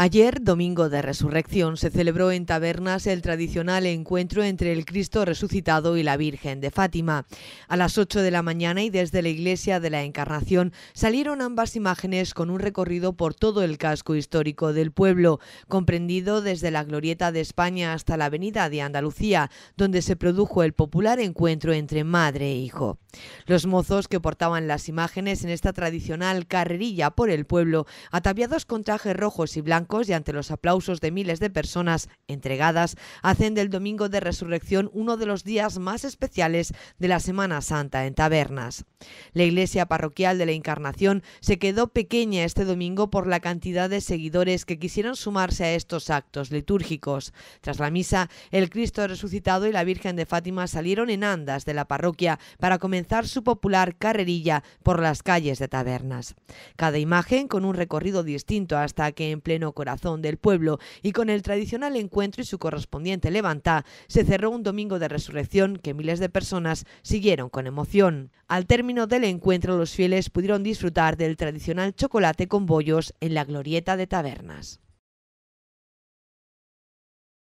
Ayer, domingo de resurrección, se celebró en tabernas el tradicional encuentro entre el Cristo resucitado y la Virgen de Fátima. A las 8 de la mañana y desde la Iglesia de la Encarnación salieron ambas imágenes con un recorrido por todo el casco histórico del pueblo, comprendido desde la Glorieta de España hasta la Avenida de Andalucía, donde se produjo el popular encuentro entre madre e hijo. Los mozos que portaban las imágenes en esta tradicional carrerilla por el pueblo, ataviados con trajes rojos y blancos y ante los aplausos de miles de personas entregadas, hacen del Domingo de Resurrección uno de los días más especiales de la Semana Santa en tabernas. La iglesia parroquial de la Encarnación se quedó pequeña este domingo por la cantidad de seguidores que quisieron sumarse a estos actos litúrgicos. Tras la misa, el Cristo resucitado y la Virgen de Fátima salieron en andas de la parroquia para comenzar su popular carrerilla por las calles de tabernas. Cada imagen con un recorrido distinto hasta que en pleno corazón del pueblo y con el tradicional encuentro y su correspondiente levanta se cerró un domingo de resurrección que miles de personas siguieron con emoción. Al término del encuentro los fieles pudieron disfrutar del tradicional chocolate con bollos en la glorieta de tabernas.